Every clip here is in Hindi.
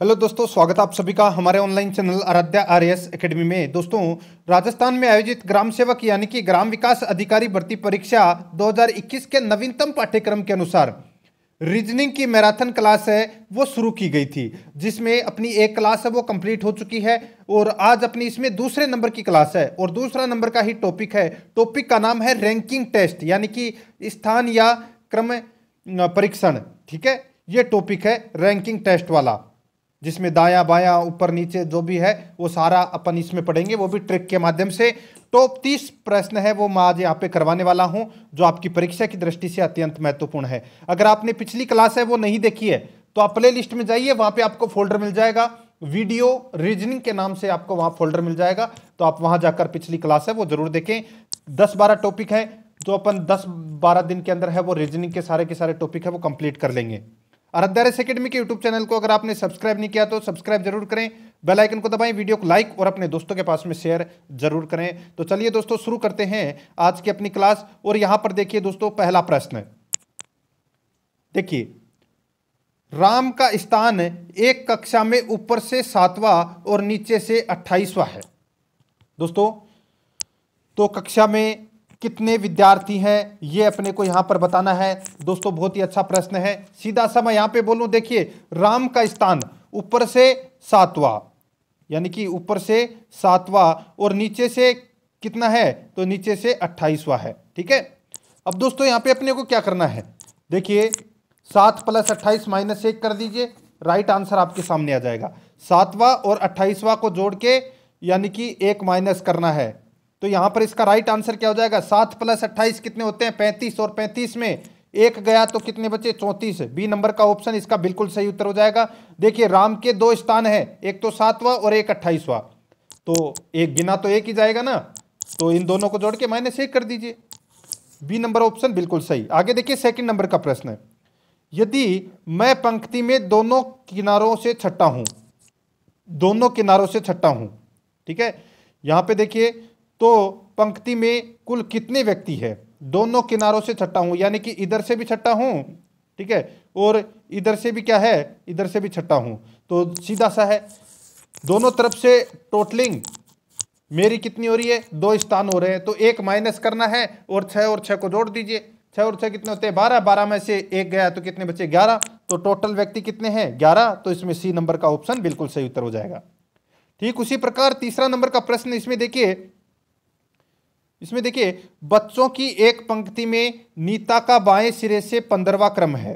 हेलो दोस्तों स्वागत आप सभी का हमारे online channel Aradhya S academy में दोस्तों राजस्थान में आयोजित ग्राम सेवक यानी कि ग्राम विकास अधिकारी भर्ती परीक्षा 2021 के नवीनतम पाठ्यक्रम के अनुसार रीजनिंग की मैराथन क्लास है वो शुरू की गई थी जिसमें अपनी एक क्लास है वो कंप्लीट हो चुकी है और आज अपनी इसमें दूसरे नंबर की क्लास है और दूसरा नंबर का ही टॉपिक है टॉपिक का नाम है रैंकिंग टेस्ट यानी कि स्थान या क्रम परीक्षण ठीक है ये टॉपिक है रैंकिंग टेस्ट वाला जिसमें दायां बायां ऊपर नीचे जो भी है वो सारा अपन इसमें पढ़ेंगे वो भी ट्रिक के माध्यम से टॉप तीस प्रश्न है वो मैं आज यहाँ पे करवाने वाला हूँ जो आपकी परीक्षा की दृष्टि से अत्यंत महत्वपूर्ण है अगर आपने पिछली क्लास है वो नहीं देखी है तो आप प्ले लिस्ट में जाइए वहाँ पे आपको फोल्डर मिल जाएगा वीडियो रीजनिंग के नाम से आपको वहाँ फोल्डर मिल जाएगा तो आप वहाँ जाकर पिछली क्लास है वो जरूर देखें दस बारह टॉपिक है जो अपन दस बारह दिन के अंदर है वो रीजनिंग के सारे के सारे टॉपिक है वो कंप्लीट कर लेंगे और अदारस अकेडमी के यूट्यूब चैनल को अगर आपने सब्सक्राइब नहीं किया तो सब्सक्राइब जरूर करें बेल आइकन को दबाएं वीडियो को लाइक और अपने दोस्तों के पास में शेयर जरूर करें तो चलिए दोस्तों शुरू करते हैं आज की अपनी क्लास और यहां पर देखिए दोस्तों पहला प्रश्न देखिए राम का स्थान एक कक्षा में ऊपर से सातवां और नीचे से अट्ठाईसवा है दोस्तों तो कक्षा में कितने विद्यार्थी हैं ये अपने को यहाँ पर बताना है दोस्तों बहुत ही अच्छा प्रश्न है सीधा सा मैं यहाँ पे बोलूँ देखिए राम का स्थान ऊपर से सातवा यानी कि ऊपर से सातवां और नीचे से कितना है तो नीचे से अट्ठाईसवा है ठीक है अब दोस्तों यहाँ पे अपने को क्या करना है देखिए सात प्लस अट्ठाईस माइनस एक कर दीजिए राइट आंसर आपके सामने आ जाएगा सातवां और अट्ठाईसवा को जोड़ के यानी कि एक माइनस करना है तो यहां पर इसका राइट आंसर क्या हो जाएगा सात प्लस अट्ठाईस कितने होते हैं पैंतीस और पैंतीस में एक गया तो कितने बचे चौंतीस बी नंबर का ऑप्शन इसका बिल्कुल सही उत्तर हो जाएगा देखिए राम के दो स्थान है एक तो सातवा और एक अट्ठाईसवा तो एक गिना तो एक ही जाएगा ना तो इन दोनों को जोड़ के माइनस एक कर दीजिए बी नंबर ऑप्शन बिल्कुल सही आगे देखिए सेकंड नंबर का प्रश्न है यदि मैं पंक्ति में दोनों किनारों से छट्टा हूं दोनों किनारों से छट्टा हूं ठीक है यहां पे देखिए तो पंक्ति में कुल कितने व्यक्ति है दोनों किनारों से छट्टा हूँ यानी कि इधर से भी छट्टा हूँ ठीक है और इधर से भी क्या है इधर से भी छट्टा हूँ तो सीधा सा है दोनों तरफ से टोटलिंग मेरी कितनी हो रही है दो स्थान हो रहे हैं तो एक माइनस करना है और छः और छः को जोड़ दीजिए छः और छः कितने होते हैं बारह बारह में से एक गया तो कितने बचे ग्यारह तो टोटल व्यक्ति कितने हैं ग्यारह तो इसमें सी नंबर का ऑप्शन बिल्कुल सही उत्तर हो जाएगा ठीक उसी प्रकार तीसरा नंबर का प्रश्न इसमें देखिए इसमें देखिए बच्चों की एक पंक्ति में नीता का बाएं सिरे से पंद्रवा क्रम है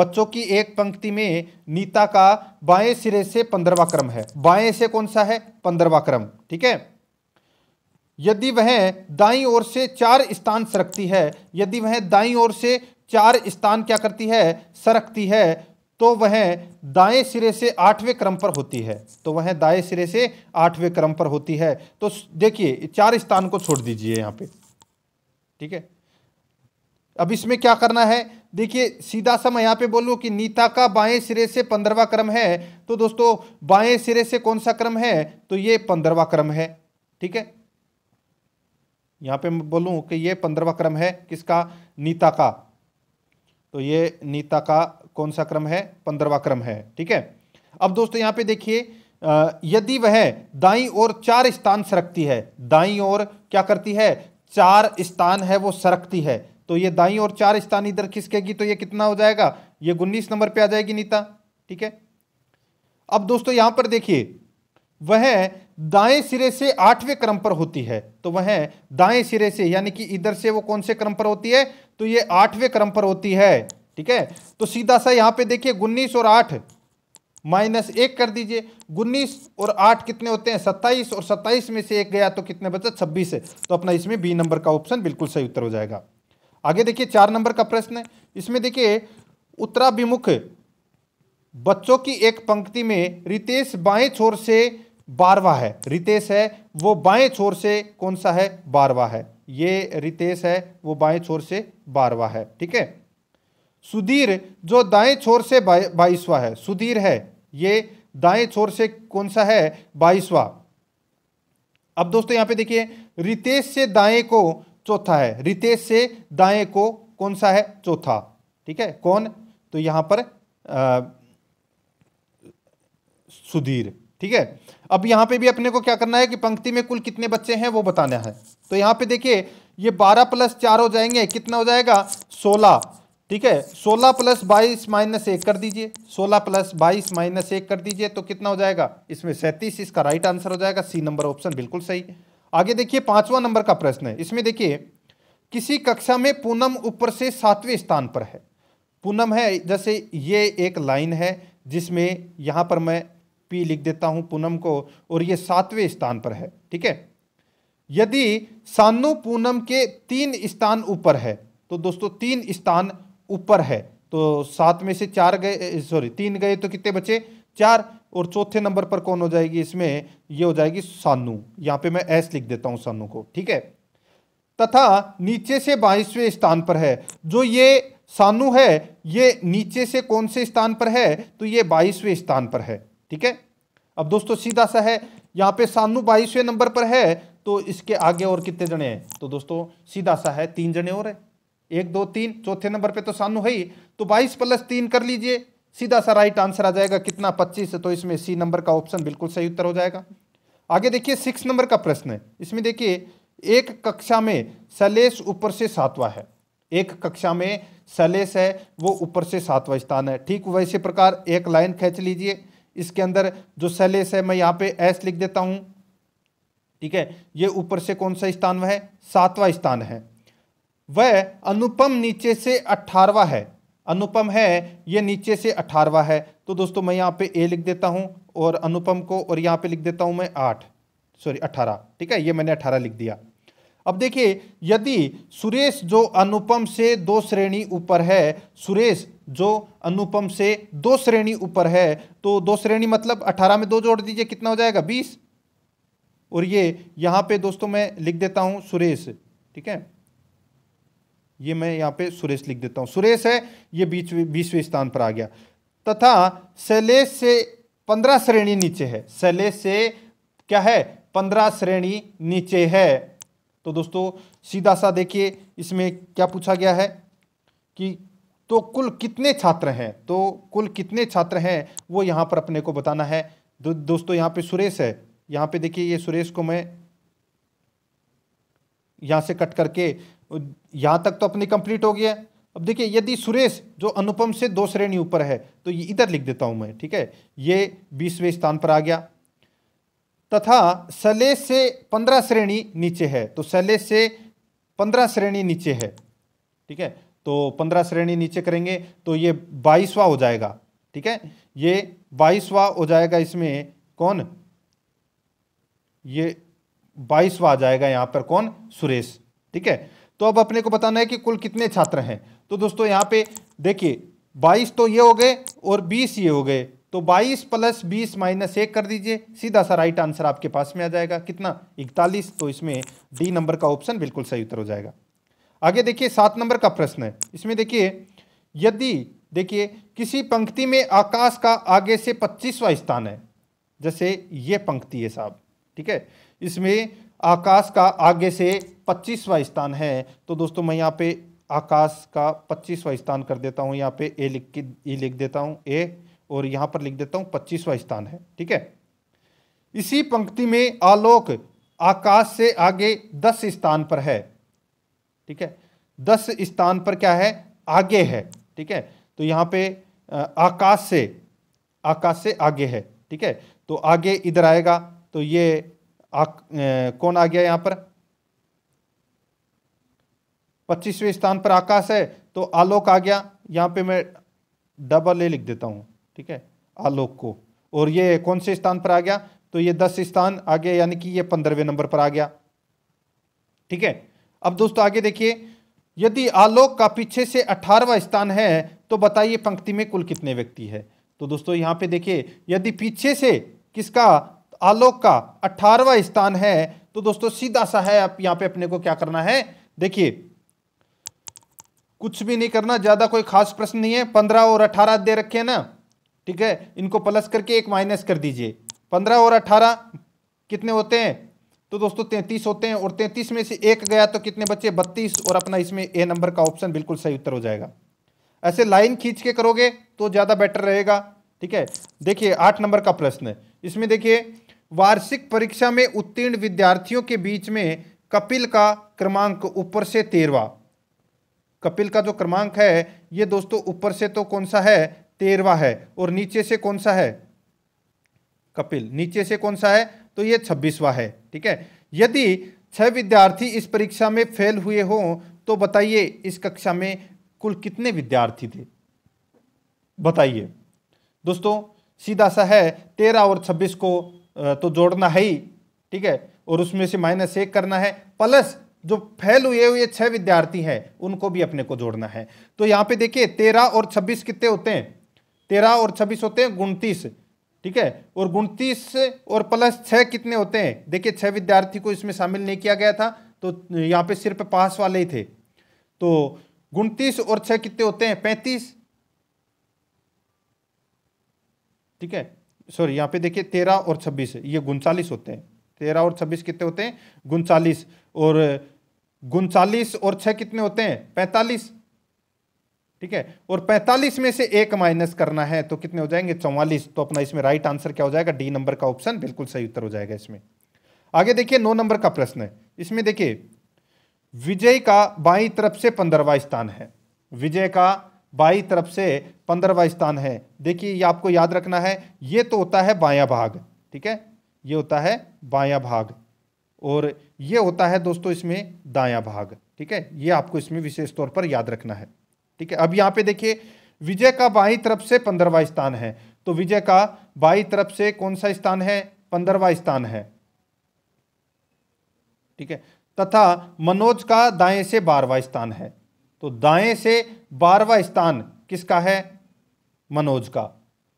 बच्चों की एक पंक्ति में नीता का बाएं सिरे से पंद्रवा क्रम है बाएं से कौन सा है पंद्रवा क्रम ठीक है यदि वह दाई ओर से चार स्थान सरकती है यदि वह दाई ओर से चार स्थान क्या करती है सरकती है तो वह दाएं सिरे से आठवें क्रम पर होती है तो वह दाएं सिरे से आठवें क्रम पर होती है तो देखिए चार स्थान को छोड़ दीजिए यहाँ पे ठीक है अब इसमें क्या करना है देखिए सीधा सा मैं यहाँ पे बोलूँ कि नीता का बाएं सिरे से पंद्रवा क्रम है तो दोस्तों बाएं सिरे से कौन सा क्रम है तो ये पंद्रवा क्रम है ठीक है यहाँ पे मैं बोलूँ कि ये पंद्रवा क्रम है किसका नीता का तो ये नीता का कौन सा क्रम है पंद्रवा क्रम है ठीक है अब दोस्तों यहां पे देखिए यदि वह दाई और चार स्थान सरकती है दाई और क्या करती है चार स्थान है वो सरकती है तो ये दाई और चार स्थान इधर खिसकेगी तो ये कितना हो जाएगा ये उन्नीस नंबर पे आ जाएगी नीता ठीक है अब दोस्तों यहां पर देखिए वह दाएं सिरे से आठवें क्रम पर होती है तो वह दाएं सिरे से यानी कि इधर से वो कौन से क्रम पर होती है तो ये आठवें क्रम पर होती है ठीक है तो सीधा सा यहाँ पे देखिए उन्नीस और आठ माइनस एक कर दीजिए उन्नीस और आठ कितने होते हैं सत्ताईस और सत्ताईस में से एक गया तो कितने बचा छब्बीस है तो अपना इसमें बी नंबर का ऑप्शन बिल्कुल सही उत्तर हो जाएगा आगे देखिए चार नंबर का प्रश्न है इसमें देखिए उत्तराभिमुख बच्चों की एक पंक्ति में रितेश बाएं छोर से बारवा है रितेश है वो बाएं छोर से कौन सा है बारवा है ये रितेश है वो बाएं छोर से बारवा है ठीक है सुधीर जो दाएं छोर से बाईसवा है सुधीर है ये दाएं छोर से कौन सा है बाईसवा अब दोस्तों यहां पे देखिए रितेश से दाएं को चौथा है रितेश से दाएं को कौन सा है चौथा ठीक है कौन तो यहां पर आ, सुधीर ठीक है अब यहां पे भी अपने को क्या करना है कि पंक्ति में कुल कितने बच्चे हैं वो बताना है तो यहां पे देखिए ये बारह प्लस चार हो जाएंगे कितना हो जाएगा सोलह ठीक है सोलह प्लस बाईस माइनस एक कर दीजिए सोलह प्लस बाईस माइनस एक कर दीजिए तो कितना हो जाएगा इसमें सैंतीस इसका राइट आंसर हो जाएगा सी नंबर ऑप्शन बिल्कुल सही आगे देखिए पांचवा नंबर का प्रश्न है इसमें देखिए किसी कक्षा में पूनम ऊपर से सातवें स्थान पर है पूनम है जैसे ये एक लाइन है जिसमें यहां पर मैं पी लिख देता हूं पूनम को और ये सातवें स्थान पर है ठीक है यदि सानू पूनम के तीन स्थान ऊपर है तो दोस्तों तीन स्थान ऊपर है तो सात में से चार गए सॉरी तीन गए तो कितने बचे चार और चौथे नंबर पर कौन हो जाएगी इसमें ये हो जाएगी सानू यहाँ पे मैं एस लिख देता हूँ सानू को ठीक है तथा नीचे से बाईसवें स्थान पर है जो ये सानू है ये नीचे से कौन से स्थान पर है तो ये बाईसवें स्थान पर है ठीक है अब दोस्तों सीधा सा है यहाँ पे सानू बाईसवें नंबर पर है तो इसके आगे और कितने जने हैं तो दोस्तों सीधा सा है तीन जने और है एक दो तीन चौथे नंबर पे तो सानू है ही तो बाईस प्लस तीन कर लीजिए सीधा सा राइट आंसर आ जाएगा कितना पच्चीस तो इसमें सी नंबर का ऑप्शन बिल्कुल सही उत्तर हो जाएगा आगे देखिए सिक्स नंबर का प्रश्न है इसमें देखिए एक कक्षा में सलेस ऊपर से सातवा है एक कक्षा में सलेस है वो ऊपर से सातवा स्थान है ठीक वैसे प्रकार एक लाइन खींच लीजिए इसके अंदर जो सलेस है मैं यहाँ पे एस लिख देता हूँ ठीक है ये ऊपर से कौन सा स्थान है सातवा स्थान है वह अनुपम नीचे से अट्ठारवा है अनुपम है ये नीचे से अठारवा है तो दोस्तों मैं यहाँ पे ए लिख देता हूँ और अनुपम को और यहाँ पे लिख देता हूँ मैं आठ सॉरी अठारह ठीक है ये मैंने अठारह लिख दिया अब देखिए यदि सुरेश जो अनुपम से दो श्रेणी ऊपर है सुरेश जो अनुपम से दो श्रेणी ऊपर है तो दो श्रेणी मतलब अठारह में दो जोड़ दीजिए कितना हो जाएगा बीस और ये यहाँ पे दोस्तों मैं लिख देता हूँ सुरेश ठीक है ये मैं यहाँ पे सुरेश लिख देता हूँ सुरेश है ये बीच बीसवें स्थान पर आ गया तथा शैलेश से पंद्रह श्रेणी नीचे है शैलेश से क्या है पंद्रह श्रेणी नीचे है तो दोस्तों सीधा सा देखिए इसमें क्या पूछा गया है कि तो कुल कितने छात्र हैं तो कुल कितने छात्र हैं वो यहाँ पर अपने को बताना है दो, दोस्तों यहाँ पे सुरेश है यहाँ पे देखिए ये सुरेश को मैं यहाँ से कट करके यहाँ तक तो अपनी कंप्लीट हो गया अब देखिए यदि सुरेश जो अनुपम से दो श्रेणी ऊपर है तो ये इधर लिख देता हूँ मैं ठीक है ये बीसवें स्थान पर आ गया तथा सलेश से पंद्रह श्रेणी नीचे है तो सले से पंद्रह श्रेणी नीचे है ठीक है तो पंद्रह श्रेणी नीचे करेंगे तो ये बाईसवा हो जाएगा ठीक है ये बाईसवा हो जाएगा इसमें कौन ये बाईसवा आ जाएगा यहाँ पर कौन सुरेश ठीक है तो अब अपने को बताना है कि कुल कितने छात्र हैं तो दोस्तों यहाँ पे देखिए बाईस तो ये हो गए और बीस ये हो गए तो बाईस प्लस बीस माइनस एक कर दीजिए सीधा सा राइट आंसर आपके पास में आ जाएगा कितना इकतालीस तो इसमें डी नंबर का ऑप्शन बिल्कुल सही उत्तर हो जाएगा आगे देखिए सात नंबर का प्रश्न है इसमें देखिए यदि देखिए किसी पंक्ति में आकाश का आगे से पच्चीसवा स्थान है जैसे ये पंक्ति है साहब ठीक है इसमें आकाश का आगे से पच्चीसवा स्थान है तो दोस्तों मैं यहाँ पे आकाश का पच्चीसवा स्थान कर देता हूँ यहाँ पे ए लिख के ई e लिख देता हूँ ए और यहाँ पर लिख देता हूँ पच्चीसवा स्थान है ठीक है इसी पंक्ति में आलोक आकाश से आगे दस स्थान पर है ठीक है दस स्थान पर क्या है आगे है ठीक है तो यहाँ पे आकाश से आकाश से आगे है ठीक है तो आगे इधर आएगा तो ये आ, कौन आ गया यहां पर पच्चीसवें स्थान पर आकाश है तो आलोक आ गया यहां पे मैं डबल ए लिख देता हूं ठीक है आलोक को और ये कौन से स्थान पर आ गया तो ये दस स्थान आ गया यानी कि ये पंद्रहवें नंबर पर आ गया ठीक है अब दोस्तों आगे देखिए यदि आलोक का पीछे से अठारवा स्थान है तो बताइए पंक्ति में कुल कितने व्यक्ति है तो दोस्तों यहां पे देखिए यदि पीछे से किसका आलोक का अठारहवा स्थान है तो दोस्तों सीधा सा है आप यहां पे अपने को क्या करना है देखिए कुछ भी नहीं करना ज़्यादा कोई खास प्रश्न नहीं है पंद्रह और अठारह दे रखे हैं ना ठीक है इनको प्लस करके एक माइनस कर दीजिए पंद्रह और अठारह कितने होते हैं तो दोस्तों तैंतीस होते हैं और तैंतीस में से एक गया तो कितने बच्चे बत्तीस और अपना इसमें ए नंबर का ऑप्शन बिल्कुल सही उत्तर हो जाएगा ऐसे लाइन खींच के करोगे तो ज़्यादा बेटर रहेगा ठीक है देखिए आठ नंबर का प्रश्न इसमें देखिए वार्षिक परीक्षा में उत्तीर्ण विद्यार्थियों के बीच में कपिल का क्रमांक ऊपर से तेरवा कपिल का जो क्रमांक है ये दोस्तों ऊपर से तो कौन सा है तेरवा है और नीचे से कौन सा है कपिल नीचे से कौन सा है तो ये छब्बीसवा है ठीक है यदि छह विद्यार्थी इस परीक्षा में फेल हुए हो तो बताइए इस कक्षा में कुल कितने विद्यार्थी थे बताइए दोस्तों सीधा सा है तेरह और छब्बीस को तो जोड़ना है ही ठीक है और उसमें से माइनस एक करना है प्लस जो फेल हुए हुए छह विद्यार्थी हैं उनको भी अपने को जोड़ना है तो यहाँ पे देखिए तेरह और छब्बीस कितने होते हैं तेरह और छब्बीस होते हैं उनतीस ठीक है और उनतीस और प्लस छः कितने होते हैं देखिए छः विद्यार्थी को इसमें शामिल नहीं किया गया था तो यहाँ पे सिर्फ पास वाले ही थे तो उनतीस और छः कितने होते हैं पैंतीस ठीक है सॉरी यहाँ पे देखिए तेरह और छब्बीस ये उनचालीस होते हैं तेरह और छब्बीस कितने होते हैं उनचालीस और उनचालीस और छः कितने होते हैं पैंतालीस ठीक है और पैंतालीस में से एक माइनस करना है तो कितने हो जाएंगे चौवालीस तो अपना इसमें राइट आंसर क्या हो जाएगा डी नंबर का ऑप्शन बिल्कुल सही उत्तर हो जाएगा इसमें आगे देखिए नौ नंबर का प्रश्न है इसमें देखिए विजय का बाई तरफ से पंद्रहवा स्थान है विजय का बाई तरफ से पंद्रहवा स्थान है देखिए ये आपको याद रखना है ये तो होता है बाया भाग ठीक है ये होता है बाया भाग और ये होता है दोस्तों इसमें दाया भाग ठीक है ये आपको इसमें विशेष तौर पर याद रखना है ठीक है अब यहाँ पे देखिए विजय का बाई तरफ से पंद्रहवा स्थान है तो विजय का बाई तरफ से कौन सा स्थान है पंद्रहवा स्थान है ठीक है तथा मनोज का दाएं से बारहवा स्थान है तो दाएं से बारवा स्थान किसका है मनोज का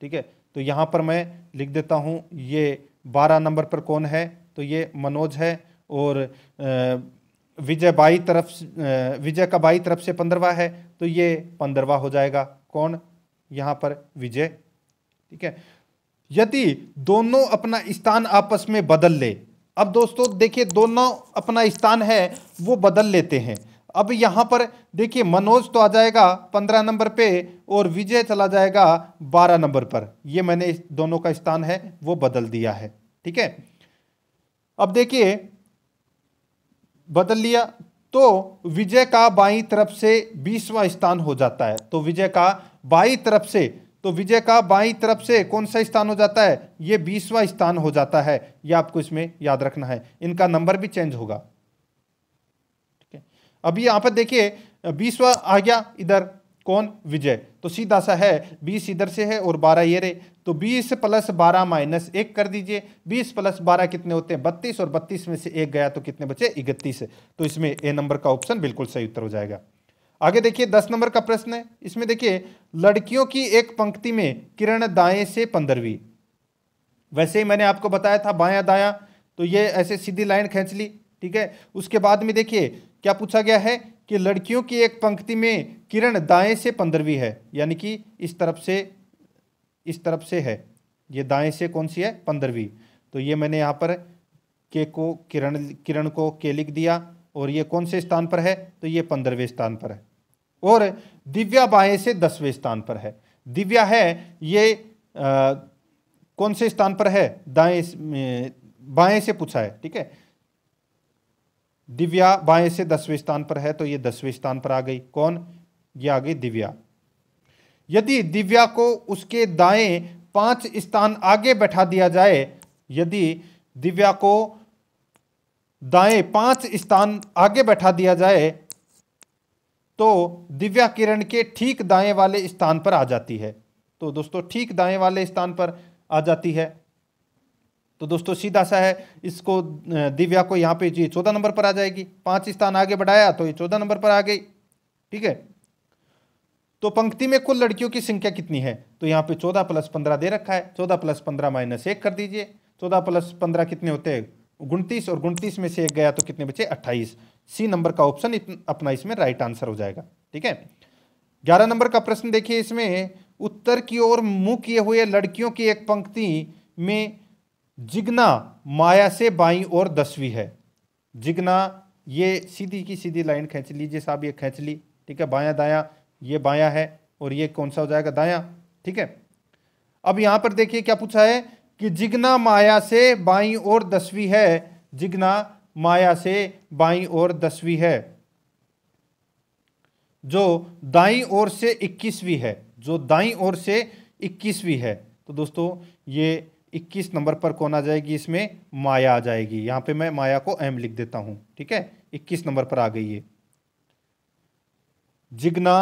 ठीक है तो यहाँ पर मैं लिख देता हूँ ये बारह नंबर पर कौन है तो ये मनोज है और विजय बाई तरफ विजय का बाई तरफ से पंद्रवा है तो ये पंद्रवा हो जाएगा कौन यहाँ पर विजय ठीक है यदि दोनों अपना स्थान आपस में बदल ले अब दोस्तों देखिए दोनों अपना स्थान है वो बदल लेते हैं अब यहाँ पर देखिए मनोज तो आ जाएगा पंद्रह नंबर पे और विजय चला जाएगा बारह नंबर पर ये मैंने इस दोनों का स्थान है वो बदल दिया है ठीक है अब देखिए बदल लिया तो विजय का बाई तरफ से बीसवा स्थान हो जाता है तो विजय का बाई तरफ से तो विजय का बाई तरफ से कौन सा स्थान हो जाता है ये बीसवा स्थान हो जाता है ये आपको इसमें याद रखना है इनका नंबर भी चेंज होगा अभी यहाँ पर देखिए बीसवा आ गया इधर कौन विजय तो सीधा सा है बीस इधर से है और बारह ये रहे तो बीस प्लस बारह माइनस एक कर दीजिए बीस प्लस बारह कितने होते हैं बत्तीस और बत्तीस में से एक गया तो कितने बचे इकतीस तो इसमें ए नंबर का ऑप्शन बिल्कुल सही उत्तर हो जाएगा आगे देखिए दस नंबर का प्रश्न है इसमें देखिए लड़कियों की एक पंक्ति में किरण दाएं से पंद्रहवीं वैसे ही मैंने आपको बताया था बाया दाया तो ये ऐसे सीधी लाइन खींच ली ठीक है उसके बाद में देखिए क्या पूछा गया है कि लड़कियों की एक पंक्ति में किरण दाएं से पंद्रहवीं है यानी कि इस तरफ से इस तरफ से है ये दाएं से कौन सी है पंद्रहवीं तो ये मैंने यहाँ पर के को किरण किरण को के लिख दिया और ये कौन से स्थान पर है तो ये पंद्रहवें स्थान पर है और दिव्या बाएं से दसवें स्थान पर है दिव्या है ये आ, कौन से स्थान पर है दाएं बाएं से पूछा है ठीक है दिव्या बाएं से दसवें स्थान पर है तो ये दसवें स्थान पर आ गई कौन ये आ गई दिव्या यदि दिव्या को उसके दाएं पांच स्थान आगे बैठा दिया जाए यदि दिव्या को दाएं पांच स्थान आगे बैठा दिया जाए तो दिव्या किरण के ठीक दाएं वाले स्थान पर आ जाती है तो दोस्तों ठीक दाएं वाले स्थान पर आ जाती है तो दोस्तों सीधा सा है इसको दिव्या को यहाँ पे ये चौदह नंबर पर आ जाएगी पांच स्थान आगे बढ़ाया तो ये चौदह नंबर पर आ गई ठीक है तो पंक्ति में कुल लड़कियों की संख्या कितनी है तो यहाँ पे चौदह प्लस पंद्रह दे रखा है चौदह प्लस पंद्रह माइनस एक कर दीजिए चौदह प्लस पंद्रह कितने होते हैं उनतीस और उनतीस में से एक गया तो कितने बचे अट्ठाईस सी नंबर का ऑप्शन अपना इसमें राइट आंसर हो जाएगा ठीक है ग्यारह नंबर का प्रश्न देखिए इसमें उत्तर की ओर मुंह किए हुए लड़कियों की एक पंक्ति में जिग्ना माया से बाई और दसवीं है जिग्ना ये सीधी की सीधी लाइन खींच लीजिए साहब ये खींच ली ठीक है बायां दायां ये बायां है और ये कौन सा हो जाएगा दायां ठीक है अब यहां पर देखिए क्या पूछा है कि जिग्ना माया से बाई और दसवीं है जिग्ना माया से बाई और दसवीं है जो दाई ओर से इक्कीसवीं है जो दाई ओर से इक्कीसवीं है तो दोस्तों ये इक्कीस नंबर पर कौन आ जाएगी इसमें माया आ जाएगी यहाँ पे मैं माया को एम लिख देता हूँ ठीक है इक्कीस नंबर पर आ गई है जिग्ना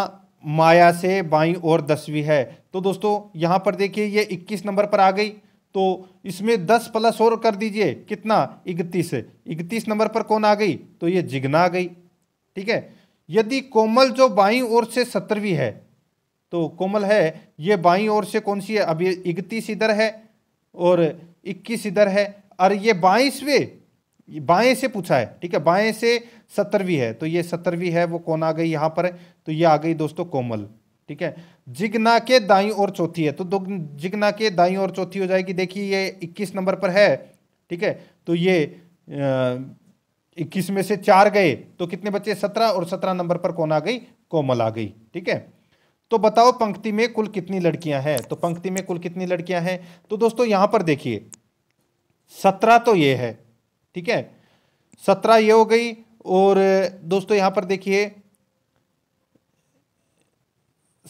माया से बाई और दसवीं है तो दोस्तों यहाँ पर देखिए ये इक्कीस नंबर पर आ गई तो इसमें दस प्लस और कर दीजिए कितना इकतीस इकतीस नंबर पर कौन आ गई तो ये जिग्ना आ गई ठीक है यदि कोमल जो बाई ओर से सत्रहवीं है तो कोमल है ये बाई ओर से कौन सी है अब इकतीस इधर है और इक्कीस इधर है और ये बाईसवें बाएं से पूछा है ठीक है बाएं से सत्तरवीं है तो ये सत्तरवीं है वो कौन आ गई यहाँ पर तो ये आ गई दोस्तों कोमल ठीक है जिगना के दाई और चौथी है तो दो जिगना के दाई और चौथी हो जाएगी देखिए ये इक्कीस नंबर पर है ठीक है तो ये इक्कीस में से चार गए तो कितने बच्चे सत्रह और सत्रह नंबर पर कौन आ गई कोमल आ गई ठीक है तो बताओ पंक्ति में कुल कितनी लड़कियां हैं तो पंक्ति में कुल कितनी लड़कियां हैं तो दोस्तों यहां पर देखिए सत्रह तो ये है ठीक है सत्रह ये हो गई और दोस्तों यहां पर देखिए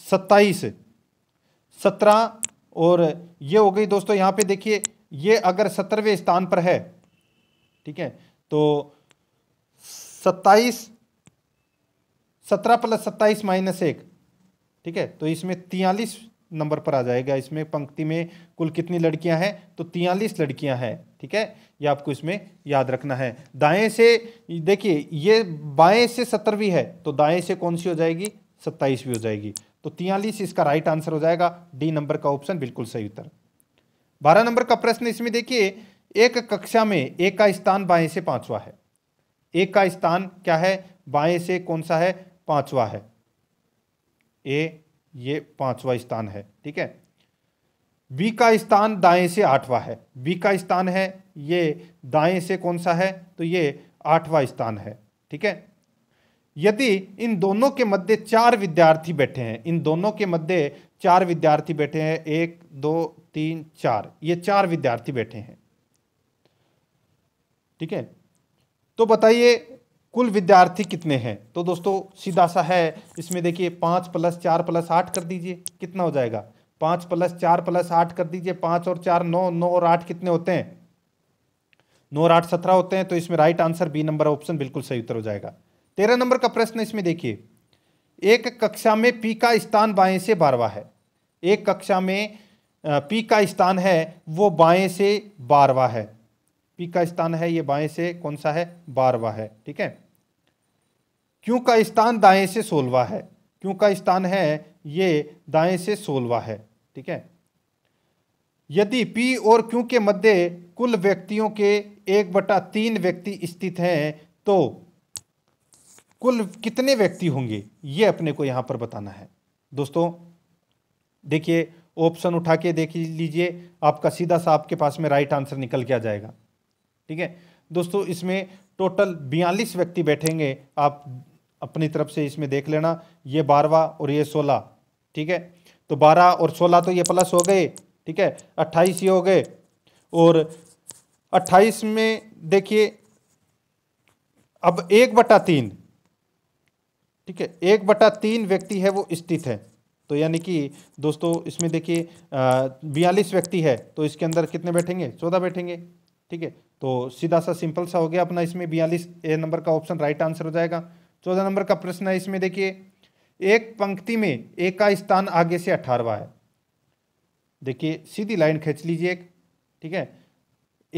सत्ताईस सत्रह और ये हो गई दोस्तों यहां पे देखिए ये अगर सत्रहवें स्थान पर है ठीक है तो सत्ताईस सत्रह प्लस सत्ताईस माइनस एक ठीक है तो इसमें तियालीस नंबर पर आ जाएगा इसमें पंक्ति में कुल कितनी लड़कियां हैं तो तियालीस लड़कियां हैं ठीक है ये आपको इसमें याद रखना है दाएं से देखिए ये बाएं से सत्तरवीं है तो दाएं से कौन सी हो जाएगी सत्ताईसवीं हो जाएगी तो तियालीस इसका राइट आंसर हो जाएगा डी नंबर का ऑप्शन बिल्कुल सही उत्तर बारह नंबर का प्रश्न इसमें देखिए एक कक्षा में एक का स्थान बाएं से पांचवा है एक का स्थान क्या है बाएं से कौन सा है पांचवा है ए ये पांचवा स्थान है ठीक है बी का स्थान दाएं से आठवां है बी का स्थान है ये दाएं से कौन सा है तो ये आठवां स्थान है ठीक है यदि इन दोनों के मध्य चार विद्यार्थी बैठे हैं इन दोनों के मध्य चार विद्यार्थी बैठे हैं एक दो तीन चार ये चार विद्यार्थी बैठे हैं ठीक है तो बताइए कुल विद्यार्थी कितने हैं तो दोस्तों सीधा सा है इसमें देखिए पाँच प्लस चार प्लस आठ कर दीजिए कितना हो जाएगा पाँच प्लस चार प्लस आठ कर दीजिए पाँच और चार नौ नौ और आठ कितने होते हैं नौ और आठ सत्रह होते हैं तो इसमें right answer B number option बिल्कुल सही उत्तर हो जाएगा तेरह नंबर का प्रश्न इसमें देखिए एक कक्षा में पी का स्थान बाएं से बारवा है एक कक्षा में पी का स्थान है वो बाएं से बारवा है पी का स्थान है ये बाएं से कौन सा है बारवा है ठीक है क्यों का स्थान दाएं से सोलवा है क्यों का स्थान है ये दाएं से सोलवा है ठीक है यदि पी और क्यों के मध्य कुल व्यक्तियों के एक बटा तीन व्यक्ति स्थित हैं तो कुल कितने व्यक्ति होंगे ये अपने को यहाँ पर बताना है दोस्तों देखिए ऑप्शन उठा के देख लीजिए आपका सीधा सा आपके पास में राइट आंसर निकल के आ जाएगा ठीक है दोस्तों इसमें टोटल बयालीस व्यक्ति बैठेंगे आप अपनी तरफ से इसमें देख लेना ये बारवा और ये सोलह ठीक है तो बारह और सोलह तो ये प्लस हो गए ठीक है अट्ठाईस ये हो गए और अट्ठाईस में देखिए अब एक बटा तीन ठीक है एक बटा तीन व्यक्ति है वो स्थित है तो यानी कि दोस्तों इसमें देखिए बयालीस व्यक्ति है तो इसके अंदर कितने बैठेंगे चौदह बैठेंगे ठीक है तो सीधा सा सिंपल सा हो गया अपना इसमें बयालीस ए नंबर का ऑप्शन राइट आंसर हो जाएगा चौदह नंबर का प्रश्न है इसमें देखिए एक पंक्ति में एक का स्थान आगे से अठारवा है देखिए सीधी लाइन खींच लीजिए एक ठीक है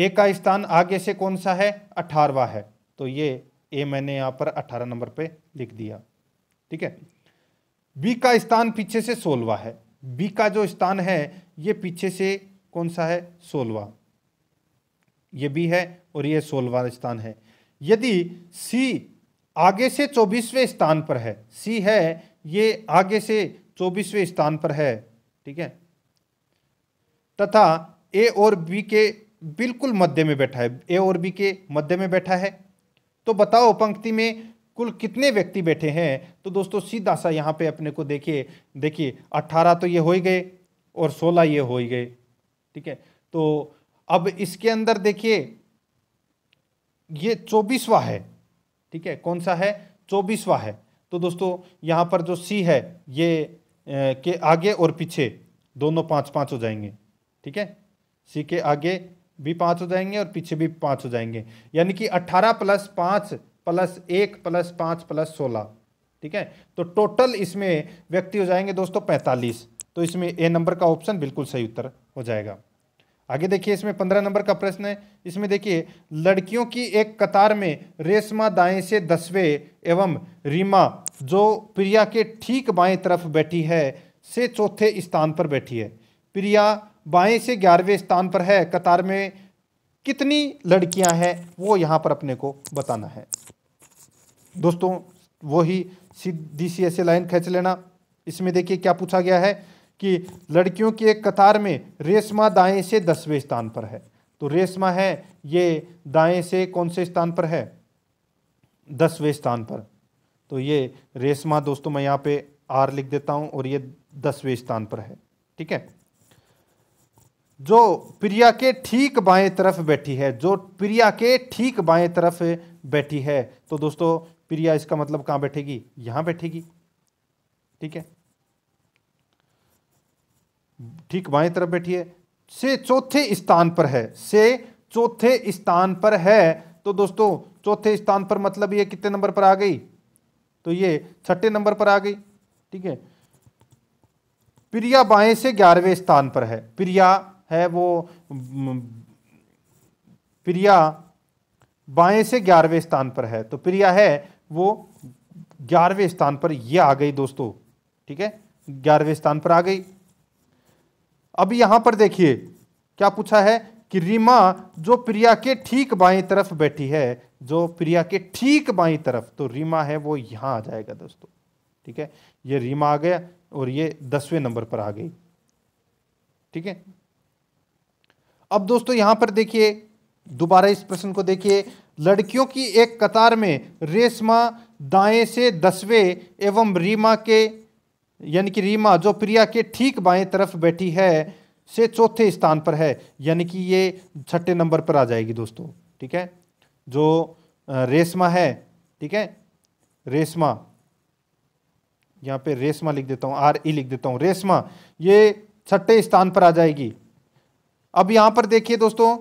एक का स्थान आगे से कौन सा है अठारवा है तो ये ए मैंने यहाँ पर अठारह नंबर पे लिख दिया ठीक है बी का स्थान पीछे से सोलवा है बी का जो स्थान है ये पीछे से कौन सा है सोलवा ये बी है और ये सोलवा स्थान है यदि सी आगे से चौबीसवें स्थान पर है सी है ये आगे से चौबीसवें स्थान पर है ठीक है तथा ए और बी के बिल्कुल मध्य में बैठा है ए और बी के मध्य में बैठा है तो बताओ पंक्ति में कुल कितने व्यक्ति बैठे हैं तो दोस्तों सीधा सा यहाँ पे अपने को देखिए देखिए अट्ठारह तो ये हो ही गए और सोलह ये हो ही गए ठीक है तो अब इसके अंदर देखिए ये चौबीसवा है ठीक है कौन सा है चौबीसवा है तो दोस्तों यहाँ पर जो सी है ये ए, के आगे और पीछे दोनों पाँच पाँच हो जाएंगे ठीक है सी के आगे भी पाँच हो जाएंगे और पीछे भी पाँच हो जाएंगे यानी कि अट्ठारह प्लस पाँच प्लस एक प्लस पाँच प्लस सोलह ठीक है तो टोटल इसमें व्यक्ति हो जाएंगे दोस्तों पैंतालीस तो इसमें ए नंबर का ऑप्शन बिल्कुल सही उत्तर हो जाएगा आगे देखिए इसमें पंद्रह नंबर का प्रश्न है इसमें देखिए लड़कियों की एक कतार में रेशमा दाएं से दसवें एवं रीमा जो प्रिया के ठीक बाएं तरफ बैठी है से चौथे स्थान पर बैठी है प्रिया बाएं से ग्यारहवें स्थान पर है कतार में कितनी लड़कियां हैं वो यहाँ पर अपने को बताना है दोस्तों वही सी डी सी ऐसे लाइन खींच लेना इसमें देखिए क्या पूछा गया है कि लड़कियों की एक कतार में रेशमा दाएं से दसवें स्थान पर है तो रेशमा है ये दाएं से कौन से स्थान पर है दसवें स्थान पर तो ये रेशमा दोस्तों मैं यहाँ पे आर लिख देता हूँ और ये दसवें स्थान पर है ठीक है जो प्रिया के ठीक बाएं तरफ बैठी है जो प्रिया के ठीक बाएं तरफ बैठी है तो दोस्तों प्रिया इसका मतलब कहाँ बैठेगी यहाँ बैठेगी ठीक है ठीक बाएं तरफ बैठिए से चौथे स्थान पर है से चौथे स्थान पर है तो दोस्तों चौथे स्थान पर मतलब ये कितने नंबर पर आ गई तो ये छठे नंबर पर आ गई ठीक है प्रिया बाएं से ग्यारहवें स्थान पर है प्रिया है वो प्रिया बाएं से ग्यारहवें स्थान पर है तो प्रिया है वो ग्यारहवें स्थान पर ये आ गई दोस्तों ठीक है ग्यारहवें स्थान पर आ गई अब यहां पर देखिए क्या पूछा है कि रीमा जो प्रिया के ठीक बाई तरफ बैठी है जो प्रिया के ठीक बाई तरफ तो रीमा है वो यहां आ जाएगा दोस्तों ठीक है ये रीमा आ गया और ये दसवें नंबर पर आ गई ठीक है अब दोस्तों यहां पर देखिए दोबारा इस प्रश्न को देखिए लड़कियों की एक कतार में रेशमा दाएं से दसवें एवं रीमा के यानी कि रीमा जो प्रिया के ठीक बाएं तरफ बैठी है से चौथे स्थान पर है यानी कि ये छठे नंबर पर आ जाएगी दोस्तों ठीक है जो रेशमा है ठीक है रेशमा यहाँ पे रेशमा लिख देता हूँ आर ई लिख देता हूँ रेशमा ये छठे स्थान पर आ जाएगी अब यहाँ पर देखिए दोस्तों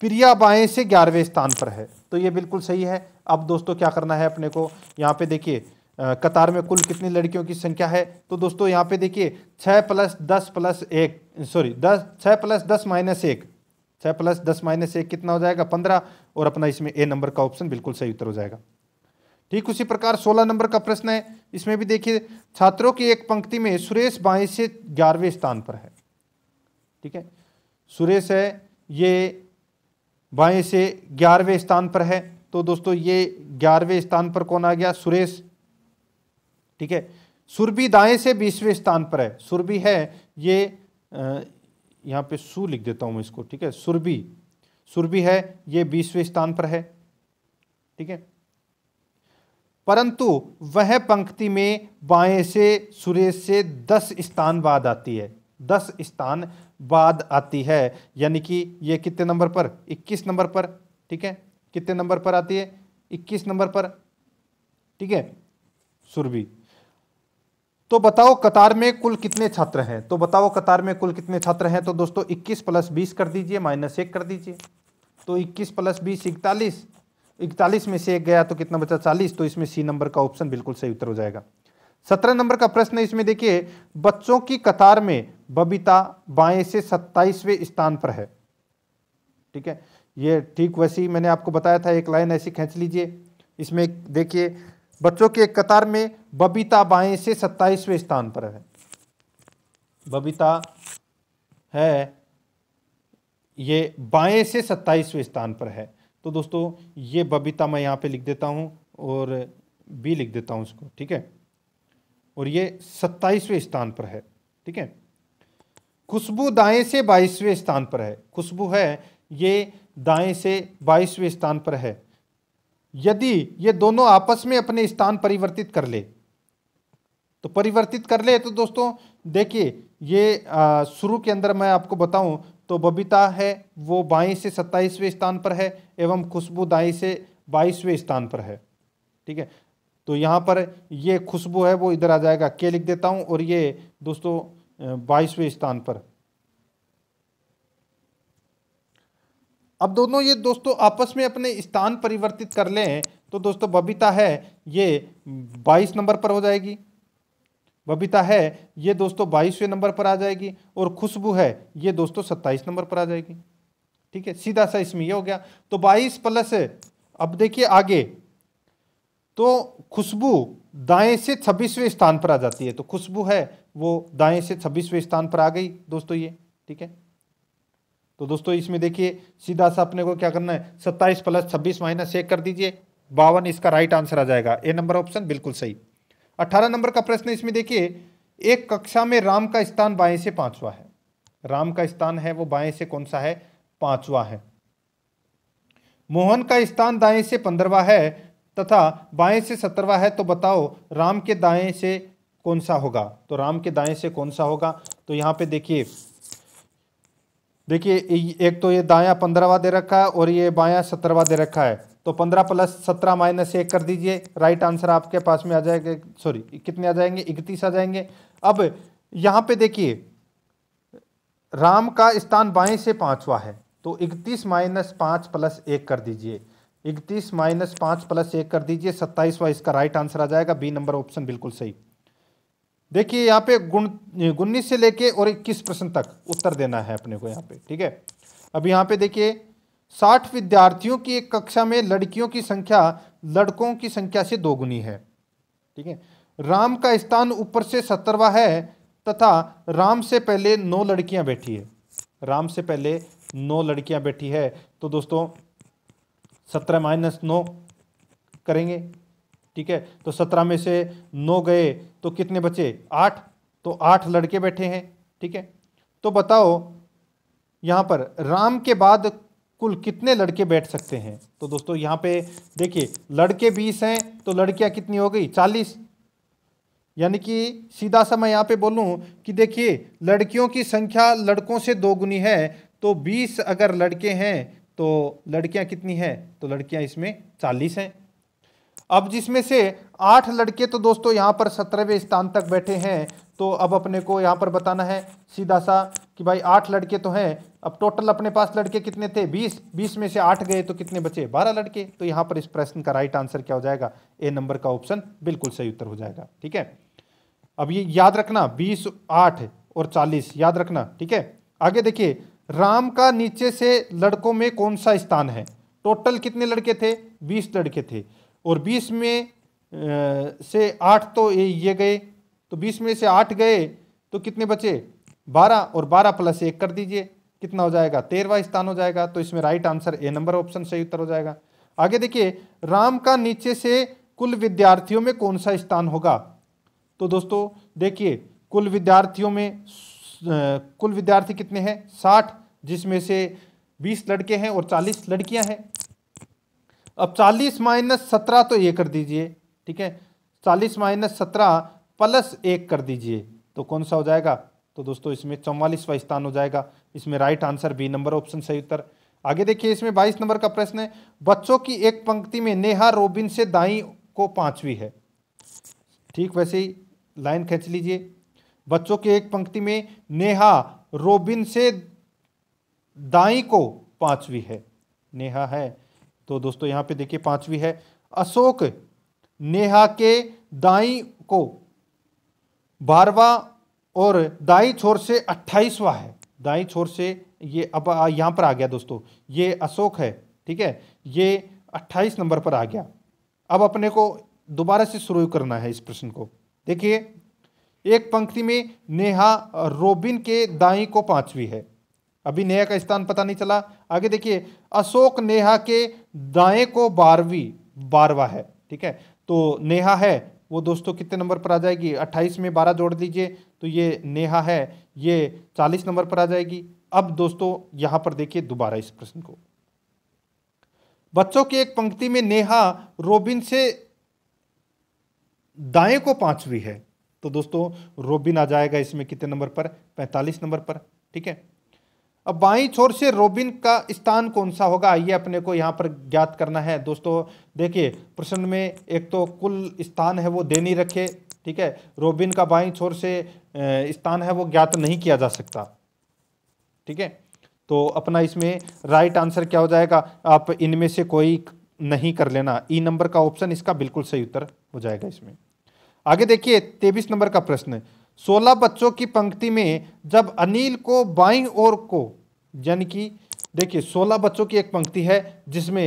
प्रिया बाएं से ग्यारहवें स्थान पर है तो ये बिल्कुल सही है अब दोस्तों क्या करना है अपने को यहाँ पे देखिए कतार में कुल कितनी लड़कियों की संख्या है तो दोस्तों यहाँ पे देखिए छः प्लस दस प्लस एक सॉरी दस छः प्लस दस माइनस एक छः प्लस दस माइनस एक कितना हो जाएगा पंद्रह और अपना इसमें ए नंबर का ऑप्शन बिल्कुल सही उत्तर हो जाएगा ठीक उसी प्रकार सोलह नंबर का प्रश्न है इसमें भी देखिए छात्रों की एक पंक्ति में सुरेश बाईस से ग्यारहवें स्थान पर है ठीक है सुरेश है ये बाएं से ग्यारहवें स्थान पर है तो दोस्तों ये ग्यारहवें स्थान पर कौन आ गया सुरेश ठीक है सुरभि दाएं से बीसवें स्थान पर है सुरभि है ये यहाँ पे सू लिख देता हूँ इसको ठीक है सुरभि सुरभि है ये बीसवें स्थान पर है ठीक है परंतु वह पंक्ति में बाएं से सुरेश से दस स्थान बाद आती है दस स्थान बाद आती है यानी कि ये कितने नंबर पर इक्कीस नंबर पर ठीक है कितने नंबर पर आती है इक्कीस नंबर पर ठीक है सुरभि तो बताओ कतार में कुल कितने छात्र हैं तो बताओ कतार में कुल कितने छात्र हैं तो दोस्तों 21 प्लस बीस कर दीजिए माइनस एक कर दीजिए तो 21 प्लस बीस इकतालीस इकतालीस में से एक गया तो कितना बचा 40 तो इसमें सी नंबर का ऑप्शन बिल्कुल सही उत्तर हो जाएगा सत्रह नंबर का प्रश्न इसमें देखिए बच्चों की कतार में बबीता बाएं से सत्ताईसवें स्थान पर है ठीक है ये ठीक वैसे ही मैंने आपको बताया था एक लाइन ऐसी खींच लीजिए इसमें देखिए बच्चों के कतार में बबीता बाएं से सत्ताईसवें स्थान पर है बबीता है ये बाएं से सत्ताईसवें स्थान पर है तो दोस्तों ये बबीता मैं यहाँ पे लिख देता हूँ और बी लिख देता हूँ इसको ठीक है और ये सत्ताईसवें स्थान पर है ठीक है खुशबू दाएं से बाईसवें स्थान पर है खुशबू है ये दाएं से बाईसवें स्थान पर है यदि ये दोनों आपस में अपने स्थान परिवर्तित कर ले तो परिवर्तित कर ले तो दोस्तों देखिए ये शुरू के अंदर मैं आपको बताऊं तो बबीता है वो बाई से सत्ताईसवें स्थान पर है एवं खुशबू दाई से बाईसवें स्थान पर है ठीक है तो यहाँ पर ये खुशबू है वो इधर आ जाएगा के लिख देता हूँ और ये दोस्तों बाईसवें स्थान पर अब दोनों ये दोस्तों आपस में अपने स्थान परिवर्तित कर लें तो दोस्तों बबीता है ये बाईस नंबर पर हो जाएगी बबीता है ये दोस्तों बाईसवें नंबर पर आ जाएगी और खुशबू है ये दोस्तों सत्ताईस नंबर पर आ जाएगी ठीक है सीधा सा इसमें ये हो गया तो बाईस प्लस अब देखिए आगे तो खुशबू दाएं से छब्बीसवें स्थान पर आ जाती है तो खुशबू है वो दाएं से छब्बीसवें स्थान पर आ गई दोस्तों ये ठीक है तो दोस्तों इसमें देखिए सीधा सा अपने को क्या करना है सत्ताईस प्लस छब्बीस माइनस एक कर दीजिए बावन इसका राइट आंसर आ जाएगा ए नंबर ऑप्शन बिल्कुल सही अट्ठारह नंबर का प्रश्न इसमें देखिए एक कक्षा में राम का स्थान बाएं से पांचवा है राम का स्थान है वो बाएं से कौन सा है पांचवा है मोहन का स्थान दाएं से पंद्रवा है तथा बाएं से सत्रवा है तो बताओ राम के दाएं से कौन सा होगा तो राम के दाएं से कौन सा होगा तो यहां पे देखिए देखिए एक तो ये दाया पंद्रहवा दे रखा है और ये बाया सत्रहवा दे रखा है तो पंद्रह प्लस सत्रह माइनस एक कर दीजिए राइट आंसर आपके पास में आ जाएगा सॉरी कितने आ जाएंगे इकतीस आ जाएंगे अब यहाँ पे देखिए राम का स्थान बाएं से पाँचवा है तो इकतीस माइनस पाँच प्लस एक कर दीजिए इकतीस माइनस पाँच प्लस एक कर दीजिए सत्ताईसवा इसका राइट आंसर आ जाएगा बी नंबर ऑप्शन बिल्कुल सही देखिए यहाँ पे गुण उन्नीस से लेके और इक्कीस प्रश्न तक उत्तर देना है अपने को यहाँ पे ठीक है अब यहाँ पे देखिए साठ विद्यार्थियों की एक कक्षा में लड़कियों की संख्या लड़कों की संख्या से दोगुनी है ठीक है राम का स्थान ऊपर से सत्तरवा है तथा राम से पहले नौ लड़कियां बैठी है राम से पहले नौ लड़कियां बैठी है तो दोस्तों सत्रह माइनस नौ करेंगे ठीक है तो सत्रह में से नौ गए तो कितने बचे आठ तो आठ लड़के बैठे हैं ठीक है तो बताओ यहाँ पर राम के बाद कुल कितने लड़के बैठ सकते हैं तो दोस्तों यहाँ पे देखिए लड़के बीस हैं तो लड़कियाँ कितनी हो गई चालीस यानी कि सीधा सा मैं यहाँ पे बोलूँ कि देखिए लड़कियों की संख्या लड़कों से दोगुनी है तो बीस अगर लड़के हैं तो लड़कियाँ कितनी हैं तो लड़कियाँ इसमें चालीस हैं अब जिसमें से आठ लड़के तो दोस्तों यहाँ पर सत्रहवें स्थान तक बैठे हैं तो अब अपने को यहाँ पर बताना है सीधा सा कि भाई आठ लड़के तो हैं अब टोटल अपने पास लड़के कितने थे बीस बीस में से आठ गए तो कितने बचे बारह लड़के तो यहाँ पर इस प्रश्न का राइट आंसर क्या हो जाएगा ए नंबर का ऑप्शन बिल्कुल सही उत्तर हो जाएगा ठीक है अब ये याद रखना बीस आठ और चालीस याद रखना ठीक है आगे देखिए राम का नीचे से लड़कों में कौन सा स्थान है टोटल कितने लड़के थे बीस लड़के थे और बीस में से आठ तो ये ये गए तो बीस में से आठ गए तो कितने बचे बारह और बारह प्लस एक कर दीजिए कितना हो जाएगा तेरहवा स्थान हो जाएगा तो इसमें right answer A number option सही उत्तर हो जाएगा आगे देखिए राम का नीचे से कुल विद्यार्थियों में कौन सा स्थान होगा तो दोस्तों देखिए कुल विद्यार्थियों में कुल विद्यार्थी कितने हैं साठ जिसमें से बीस लड़के हैं और चालीस लड़कियां हैं अब चालीस माइनस सत्रह तो ये कर दीजिए ठीक है चालीस माइनस सत्रह प्लस एक कर दीजिए तो कौन सा हो जाएगा तो दोस्तों इसमें चौवालीसवा स्थान हो जाएगा इसमें right answer B number option सही उत्तर आगे देखिए इसमें बाईस नंबर का प्रश्न है बच्चों की एक पंक्ति में नेहा रोबिन से दाई को पांचवी है ठीक वैसे ही लाइन खींच लीजिए बच्चों की एक पंक्ति में नेहा रोबिन से दाई को पांचवी है नेहा है तो दोस्तों यहाँ पे देखिए पांचवी है अशोक नेहा के दाई को बारवा और दाई छोर से अट्ठाईसवा है दाई छोर से ये अब यहाँ पर आ गया दोस्तों ये अशोक है ठीक है ये अट्ठाईस नंबर पर आ गया अब अपने को दोबारा से शुरू करना है इस प्रश्न को देखिए एक पंक्ति में नेहा रोबिन के दाई को पांचवी है अभी नेहा का स्थान पता नहीं चला आगे देखिए अशोक नेहा के दाएं को बारहवीं बारवा है ठीक है तो नेहा है वो दोस्तों कितने नंबर पर आ जाएगी अट्ठाईस में बारह जोड़ दीजिए तो ये नेहा है ये चालीस नंबर पर आ जाएगी अब दोस्तों यहां पर देखिए दोबारा इस प्रश्न को बच्चों की एक पंक्ति में नेहा रोबिन से दाएं को पांचवी है तो दोस्तों रोबिन आ जाएगा इसमें कितने नंबर पर पैंतालीस नंबर पर ठीक है अब बाई छोर से रोबिन का स्थान कौन सा होगा ये अपने को यहाँ पर ज्ञात करना है दोस्तों देखिए प्रश्न में एक तो कुल स्थान है वो दे नहीं रखे ठीक है रोबिन का बाई छोर से स्थान है वो ज्ञात नहीं किया जा सकता ठीक है तो अपना इसमें राइट आंसर क्या हो जाएगा आप इनमें से कोई नहीं कर लेना ई नंबर का ऑप्शन इसका बिल्कुल सही उत्तर हो जाएगा इसमें आगे देखिए तेईस नंबर का प्रश्न सोलह बच्चों की पंक्ति में जब अनिल को बाई और को यानी कि देखिए सोलह बच्चों की एक पंक्ति है जिसमें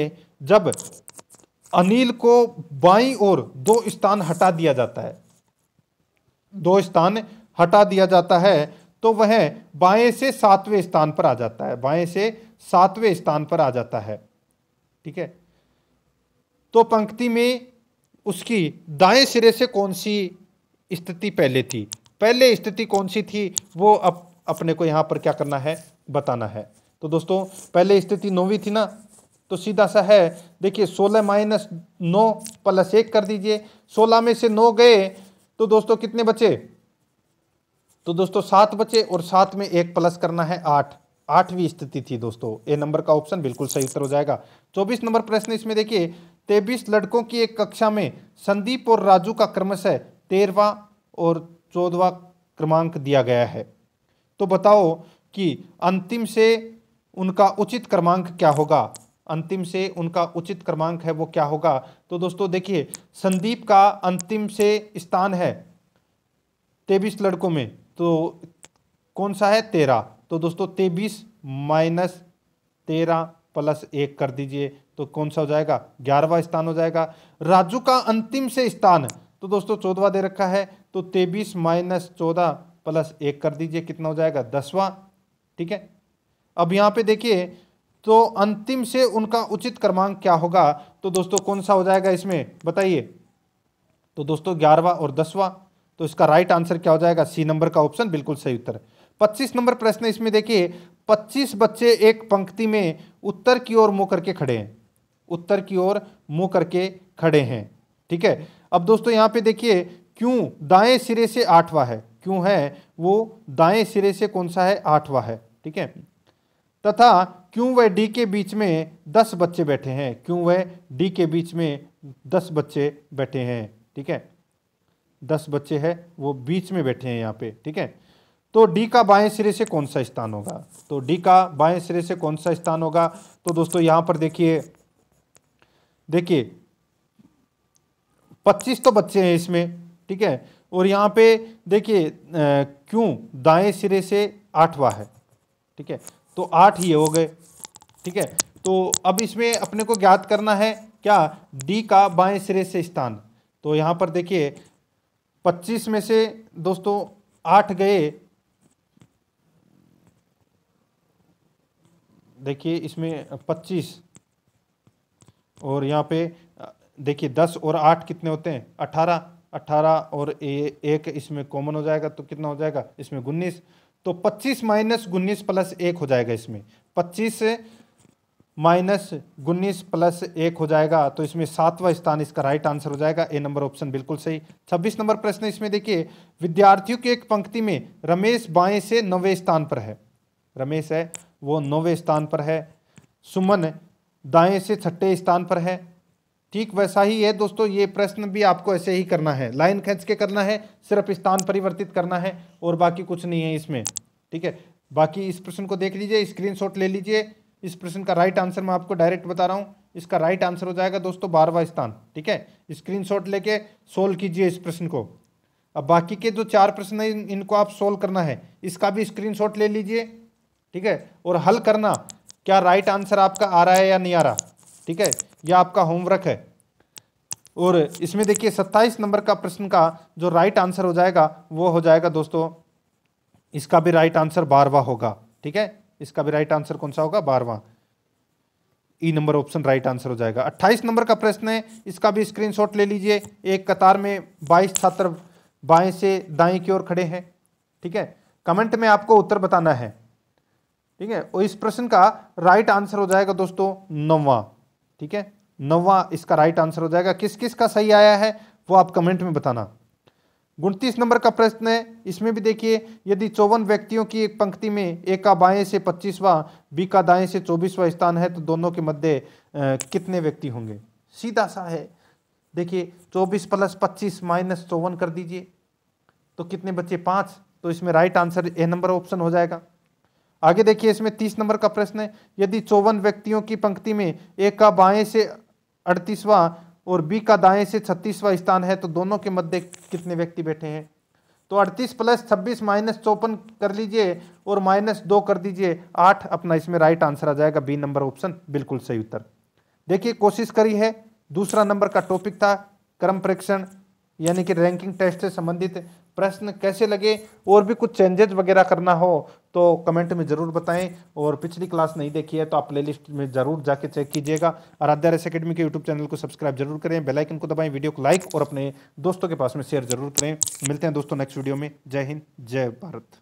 जब अनिल को बाई और दो स्थान हटा दिया जाता है दो स्थान हटा दिया जाता है तो वह बाएं से सातवें स्थान पर आ जाता है बाएं से सातवें स्थान पर आ जाता है ठीक है तो पंक्ति में उसकी दाएं सिरे से कौन सी स्थिति पहले थी पहले स्थिति कौन सी थी वो अब अपने को यहाँ पर क्या करना है बताना है तो दोस्तों पहले स्थिति नौवीं थी ना तो सीधा सा है देखिए सोलह माइनस नौ प्लस एक कर दीजिए सोलह में से नौ गए तो दोस्तों कितने बचे तो दोस्तों सात बचे और सात में एक प्लस करना है आठ आठवीं स्थिति थी दोस्तों ए नंबर का ऑप्शन बिल्कुल सही उत्तर हो जाएगा चौबीस नंबर प्रश्न इसमें देखिए तेबीस लड़कों की एक कक्षा में संदीप और राजू का क्रमश तेरवा और चौदवा क्रमांक दिया गया है तो बताओ कि अंतिम से उनका उचित क्रमांक क्या होगा अंतिम से उनका उचित क्रमांक है वो क्या होगा तो दोस्तों देखिए संदीप का अंतिम से स्थान है तेबिस लड़कों में तो कौन सा है तेरह तो दोस्तों तेबिस माइनस तेरह प्लस एक कर दीजिए तो कौन सा हो जाएगा ग्यारहवा स्थान हो जाएगा राजू का अंतिम से स्थान तो दोस्तों चौदवा दे रखा है तो तेईस माइनस चौदह प्लस एक कर दीजिए कितना हो जाएगा दसवा ठीक है अब यहाँ पे देखिए तो अंतिम से उनका उचित क्रमांक क्या होगा तो दोस्तों कौन सा हो जाएगा इसमें बताइए तो दोस्तों ग्यारहवा और दसवां तो इसका राइट आंसर क्या हो जाएगा सी नंबर का ऑप्शन बिल्कुल सही उत्तर पच्चीस नंबर प्रश्न इसमें देखिए पच्चीस बच्चे एक पंक्ति में उत्तर की ओर मुंह करके खड़े हैं उत्तर की ओर मुंह करके खड़े हैं ठीक है अब दोस्तों यहां पे देखिए क्यों दाएं सिरे से आठवां है क्यों है वो दाएं सिरे से कौन सा है आठवा है ठीक है तथा क्यों वह डी के बीच में दस बच्चे बैठे हैं क्यों वह डी के बीच में दस बच्चे बैठे हैं ठीक है दस बच्चे हैं वो बीच में बैठे हैं यहाँ पे ठीक है तो डी का बाएं सिरे से कौन सा स्थान होगा तो डी का बाएं सिरे से कौन सा स्थान होगा तो दोस्तों यहाँ पर देखिए देखिए पच्चीस तो बच्चे हैं इसमें ठीक है और यहाँ पे देखिए क्यों दाएं सिरे से आठवा है ठीक है तो आठ ये हो गए ठीक है तो अब इसमें अपने को ज्ञात करना है क्या डी का बाएं सिरे से स्थान तो यहाँ पर देखिए पच्चीस में से दोस्तों आठ गए देखिए इसमें पच्चीस और यहाँ पे देखिए दस और आठ कितने होते हैं अठारह अट्ठारह और ए, एक इसमें कॉमन हो जाएगा तो कितना हो जाएगा इसमें उन्नीस तो पच्चीस माइनस उन्नीस प्लस एक हो जाएगा इसमें पच्चीस माइनस उन्नीस प्लस एक हो जाएगा तो इसमें सातवां स्थान इसका राइट आंसर हो जाएगा ए नंबर ऑप्शन बिल्कुल सही छब्बीस नंबर प्रश्न इसमें देखिए विद्यार्थियों की एक पंक्ति में रमेश बाएं से नौवें स्थान पर है रमेश है वो नौवें स्थान पर है सुमन दाएं से छठे स्थान पर है ठीक वैसा ही है दोस्तों ये प्रश्न भी आपको ऐसे ही करना है लाइन खींच के करना है सिर्फ स्थान परिवर्तित करना है और बाकी कुछ नहीं है इसमें ठीक है बाकी इस प्रश्न को देख लीजिए स्क्रीनशॉट ले लीजिए इस प्रश्न का राइट आंसर मैं आपको डायरेक्ट बता रहा हूँ इसका राइट आंसर हो जाएगा दोस्तों बारवा स्थान ठीक है स्क्रीन लेके सोल्व कीजिए इस प्रश्न को अब बाकी के जो चार प्रश्न हैं इनको आप सोल्व करना है इसका भी स्क्रीनशॉट ले लीजिए ठीक है और हल करना क्या राइट आंसर आपका आ रहा है या नहीं आ रहा ठीक है यह आपका होमवर्क है और इसमें देखिए 27 नंबर का प्रश्न का जो राइट आंसर हो जाएगा वो हो जाएगा दोस्तों इसका भी राइट आंसर बारवा होगा ठीक है इसका भी राइट आंसर कौन सा होगा बारवा E number option right answer हो जाएगा 28 नंबर का प्रश्न है इसका भी स्क्रीनशॉट ले लीजिए एक कतार में 22 छात्र बाएं से दाएं की ओर खड़े हैं ठीक है कमेंट में आपको उत्तर बताना है ठीक है और इस प्रश्न का राइट आंसर हो जाएगा दोस्तों नौवा ठीक है नौवा इसका राइट आंसर हो जाएगा किस किस का सही आया है वो आप कमेंट में बताना उनतीस नंबर का प्रश्न है इसमें भी देखिए यदि चौवन व्यक्तियों की एक पंक्ति में ए का बाएं से पच्चीसवा बी का दाएं से चौबीसवा स्थान है तो दोनों के मध्य कितने व्यक्ति होंगे सीधा सा है देखिए चौबीस प्लस पच्चीस माइनस चौवन कर दीजिए तो कितने बच्चे पांच तो इसमें right answer A number option हो जाएगा आगे देखिए इसमें तीस नंबर का प्रश्न है यदि चौवन व्यक्तियों की पंक्ति में एक का बाएं से अड़तीसवां और बी का दाएं से छत्तीसवां स्थान है तो दोनों के मध्य कितने व्यक्ति बैठे हैं तो अड़तीस प्लस छब्बीस माइनस चौपन कर लीजिए और माइनस दो कर दीजिए आठ अपना इसमें राइट आंसर आ जाएगा बी नंबर ऑप्शन बिल्कुल सही उत्तर देखिए कोशिश करी है दूसरा नंबर का टॉपिक था क्रम परीक्षण यानी कि रैंकिंग टेस्ट से संबंधित प्रश्न कैसे लगे और भी कुछ चेंजेज वगैरह करना हो तो कमेंट में ज़रूर बताएं और पिछली क्लास नहीं देखी है तो आप प्लेलिस्ट में ज़रूर जाके चेक कीजिएगा आराध्या रेस अकेडमी के यूट्यूब चैनल को सब्सक्राइब जरूर करें बेलाइकन को दबाएं वीडियो को लाइक और अपने दोस्तों के पास में शेयर जरूर करें मिलते हैं दोस्तों नेक्स्ट वीडियो में जय हिंद जय भारत